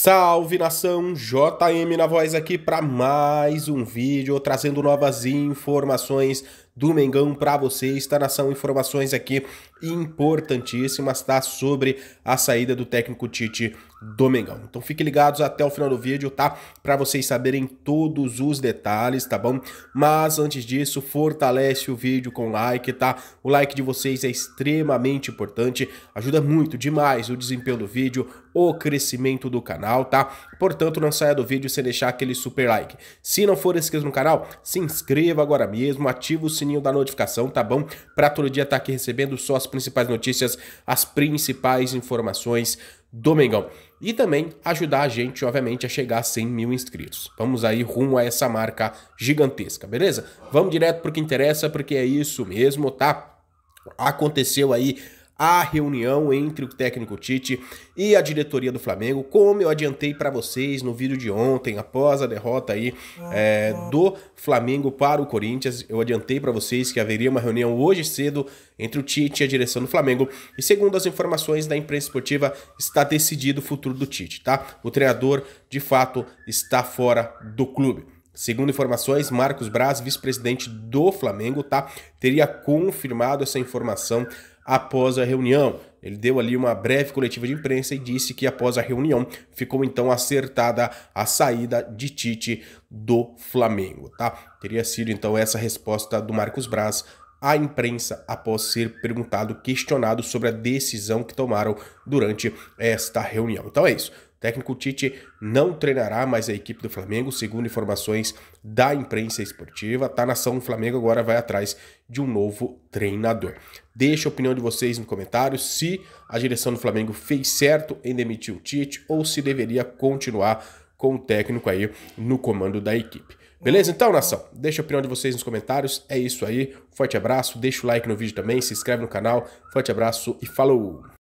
Salve nação, JM na voz aqui para mais um vídeo trazendo novas informações do Mengão para vocês, tá nação? Informações aqui importantíssimas, tá? Sobre a saída do técnico Tite do Mengão. Então fiquem ligados até o final do vídeo, tá? Para vocês saberem todos os detalhes, tá bom? Mas antes disso, fortalece o vídeo com like, tá? O like de vocês é extremamente importante, ajuda muito demais o desempenho do vídeo, o crescimento do canal, tá? Portanto, não saia do vídeo sem deixar aquele super like. Se não for inscrito no canal, se inscreva agora mesmo, ativa o sininho sininho da notificação, tá bom? Para todo dia estar tá aqui recebendo só as principais notícias, as principais informações do Mengão. E também ajudar a gente, obviamente, a chegar a 100 mil inscritos. Vamos aí rumo a essa marca gigantesca, beleza? Vamos direto pro que interessa, porque é isso mesmo, tá? Aconteceu aí a reunião entre o técnico Tite e a diretoria do Flamengo, como eu adiantei para vocês no vídeo de ontem, após a derrota aí é, do Flamengo para o Corinthians, eu adiantei para vocês que haveria uma reunião hoje cedo entre o Tite e a direção do Flamengo. E segundo as informações da imprensa esportiva, está decidido o futuro do Tite, tá? O treinador, de fato, está fora do clube. Segundo informações, Marcos Braz, vice-presidente do Flamengo, tá? Teria confirmado essa informação após a reunião. Ele deu ali uma breve coletiva de imprensa e disse que após a reunião ficou então acertada a saída de Tite do Flamengo, tá? Teria sido então essa resposta do Marcos Braz à imprensa após ser perguntado, questionado sobre a decisão que tomaram durante esta reunião. Então é isso técnico Tite não treinará mais a equipe do Flamengo, segundo informações da imprensa esportiva. Tá nação na Flamengo agora vai atrás de um novo treinador. Deixa a opinião de vocês no comentário se a direção do Flamengo fez certo em demitir o Tite ou se deveria continuar com o técnico aí no comando da equipe. Beleza? Então, nação, deixa a opinião de vocês nos comentários. É isso aí. Forte abraço, deixa o like no vídeo também, se inscreve no canal. Forte abraço e falou!